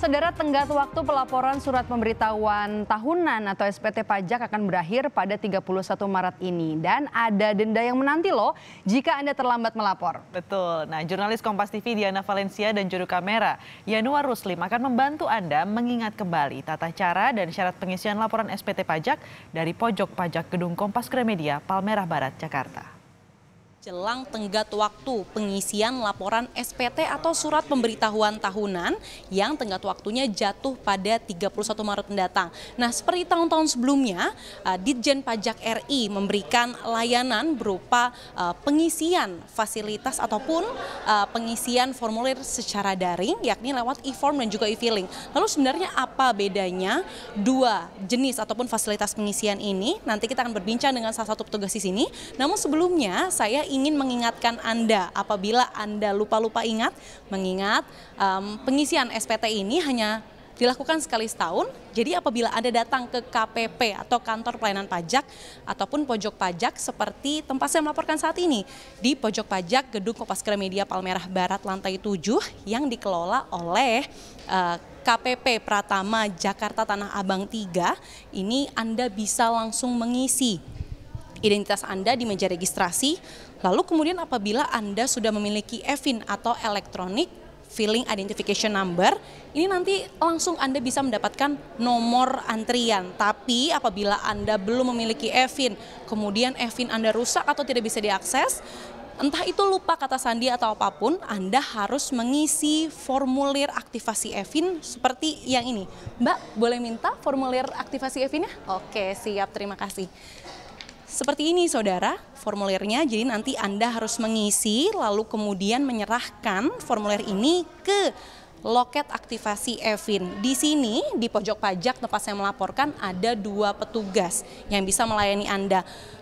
Saudara tenggat waktu pelaporan surat pemberitahuan tahunan atau SPT pajak akan berakhir pada 31 Maret ini dan ada denda yang menanti loh jika Anda terlambat melapor. Betul. Nah, jurnalis Kompas TV Diana Valencia dan juru kamera Yanuar Ruslim akan membantu Anda mengingat kembali tata cara dan syarat pengisian laporan SPT pajak dari pojok pajak gedung Kompas Gramedia Palmerah Barat, Jakarta. Jelang tenggat waktu pengisian laporan SPT atau surat pemberitahuan tahunan yang tenggat waktunya jatuh pada 31 Maret mendatang. Nah, seperti tahun-tahun sebelumnya, eh, Ditjen Pajak RI memberikan layanan berupa eh, pengisian fasilitas ataupun eh, pengisian formulir secara daring yakni lewat e-form dan juga e-filing. Lalu sebenarnya apa bedanya dua jenis ataupun fasilitas pengisian ini? Nanti kita akan berbincang dengan salah satu petugas di sini. Namun sebelumnya saya ingin mengingatkan Anda apabila Anda lupa-lupa ingat, mengingat um, pengisian SPT ini hanya dilakukan sekali setahun. Jadi apabila Anda datang ke KPP atau kantor pelayanan pajak ataupun pojok pajak seperti tempat saya melaporkan saat ini di pojok pajak gedung Kopas Media Palmerah Barat lantai 7 yang dikelola oleh uh, eh, KPP Pratama Jakarta Tanah Abang 3 ini Anda bisa langsung mengisi identitas Anda di meja registrasi. Lalu kemudian apabila Anda sudah memiliki EVIN atau Electronic filling identification number, ini nanti langsung Anda bisa mendapatkan nomor antrian. Tapi apabila Anda belum memiliki EVIN, kemudian EVIN Anda rusak atau tidak bisa diakses, entah itu lupa kata sandi atau apapun, Anda harus mengisi formulir aktivasi EVIN seperti yang ini. Mbak, boleh minta formulir aktivasi efin nya Oke, siap. Terima kasih. Seperti ini saudara formulirnya, jadi nanti Anda harus mengisi lalu kemudian menyerahkan formulir ini ke loket aktivasi Evin. Di sini di pojok pajak tempat saya melaporkan ada dua petugas yang bisa melayani Anda.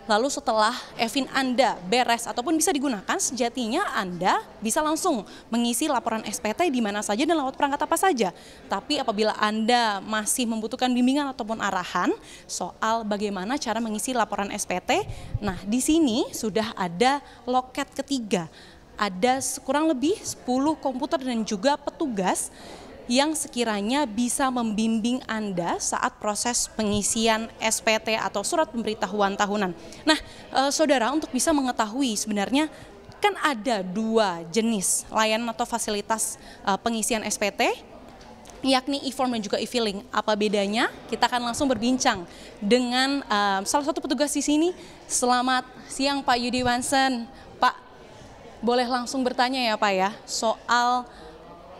Lalu setelah Evin Anda beres ataupun bisa digunakan, sejatinya Anda bisa langsung mengisi laporan SPT di mana saja dan lewat perangkat apa saja. Tapi apabila Anda masih membutuhkan bimbingan ataupun arahan soal bagaimana cara mengisi laporan SPT, nah di sini sudah ada loket ketiga ada kurang lebih 10 komputer dan juga petugas yang sekiranya bisa membimbing Anda saat proses pengisian SPT atau surat pemberitahuan tahunan. Nah, e, saudara untuk bisa mengetahui sebenarnya kan ada dua jenis layanan atau fasilitas e, pengisian SPT yakni e-form dan juga e-filling. Apa bedanya? Kita akan langsung berbincang dengan uh, salah satu petugas di sini. Selamat siang Pak Yudi Wansen boleh langsung bertanya ya Pak ya soal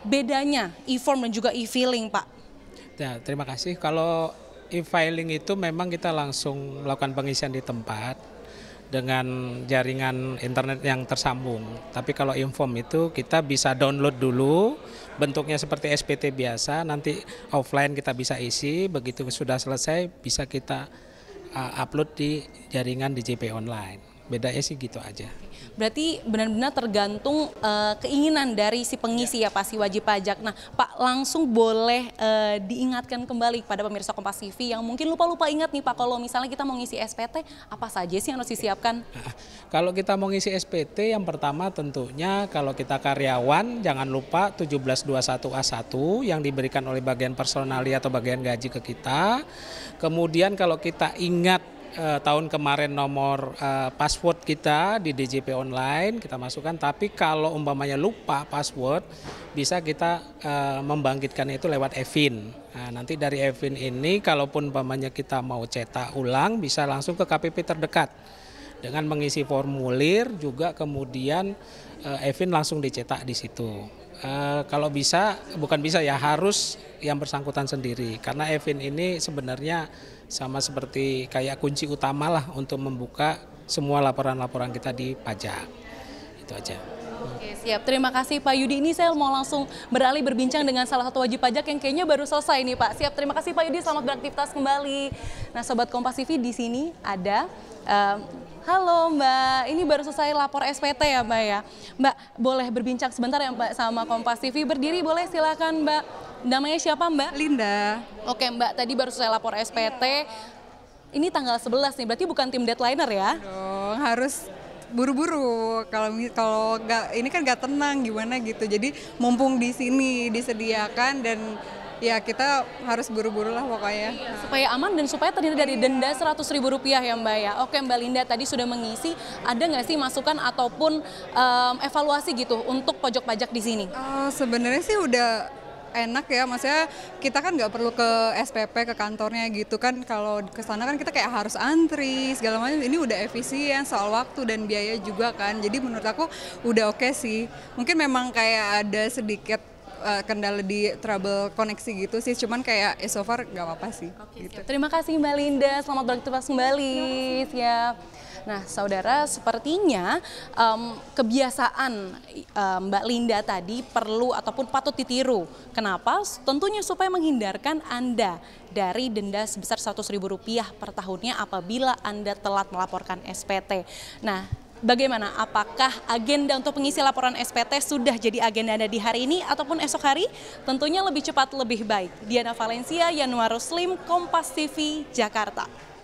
bedanya e-form dan juga e-filing Pak. Ya, terima kasih. Kalau e-filing itu memang kita langsung melakukan pengisian di tempat dengan jaringan internet yang tersambung. Tapi kalau inform itu kita bisa download dulu bentuknya seperti SPT biasa, nanti offline kita bisa isi, begitu sudah selesai bisa kita uh, upload di jaringan DJP online bedanya sih gitu aja. Berarti benar-benar tergantung uh, keinginan dari si pengisi ya, ya Pak si wajib pajak. Nah Pak langsung boleh uh, diingatkan kembali kepada pemirsa Kompas TV yang mungkin lupa-lupa ingat nih Pak kalau misalnya kita mau ngisi SPT apa saja sih yang harus disiapkan? kalau kita mau ngisi SPT yang pertama tentunya kalau kita karyawan jangan lupa 1721A1 yang diberikan oleh bagian personalia atau bagian gaji ke kita. Kemudian kalau kita ingat eh, tahun kemarin nomor eh, password kita di DJP online kita masukkan tapi kalau umpamanya lupa password bisa kita eh, membangkitkan itu lewat Evin. Nah, nanti dari Evin ini kalaupun umpamanya kita mau cetak ulang bisa langsung ke KPP terdekat. Dengan mengisi formulir juga kemudian eh, Evin langsung dicetak di situ. Uh, kalau bisa, bukan bisa ya, harus yang bersangkutan sendiri. Karena Evin ini sebenarnya sama seperti kayak kunci utama lah untuk membuka semua laporan-laporan kita di pajak. Itu aja. Oke, siap. Terima kasih Pak Yudi. Ini saya mau langsung beralih berbincang dengan salah satu wajib pajak yang kayaknya baru selesai nih Pak. Siap, terima kasih Pak Yudi. Selamat beraktivitas kembali. Nah, Sobat Kompas TV di sini ada... Um, Halo Mbak, ini baru selesai lapor SPT ya Mbak ya. Mbak, boleh berbincang sebentar ya Mbak sama Kompas TV. Berdiri boleh silakan Mbak. Namanya siapa Mbak? Linda. Oke Mbak, tadi baru selesai lapor SPT. Ini tanggal 11 nih, berarti bukan tim deadliner ya? Iya dong, harus buru-buru kalau kalau nggak ini kan nggak tenang gimana gitu jadi mumpung di sini disediakan dan ya kita harus buru-buru lah pokoknya. Iya, supaya aman dan supaya terhindar dari iya. denda seratus ribu rupiah ya Mbak ya. Oke Mbak Linda tadi sudah mengisi, ada nggak sih masukan ataupun um, evaluasi gitu untuk pojok pajak di sini? Uh, Sebenarnya sih udah enak ya maksudnya kita kan nggak perlu ke SPP ke kantornya gitu kan kalau ke sana kan kita kayak harus antri segala macam ini udah efisien soal waktu dan biaya juga kan jadi menurut aku udah oke okay sih mungkin memang kayak ada sedikit uh, kendala di trouble koneksi gitu sih, cuman kayak eh, so far nggak apa-apa sih. Oke, gitu. Terima kasih Mbak Linda, selamat bertugas kembali. Siap. Nah, saudara, sepertinya um, kebiasaan um, Mbak Linda tadi perlu ataupun patut ditiru. Kenapa? Tentunya supaya menghindarkan Anda dari denda sebesar 100 ribu rupiah per tahunnya apabila Anda telat melaporkan SPT. Nah, bagaimana? Apakah agenda untuk pengisi laporan SPT sudah jadi agenda Anda di hari ini ataupun esok hari? Tentunya lebih cepat lebih baik. Diana Valencia, Yanuar Ruslim, Kompas TV, Jakarta.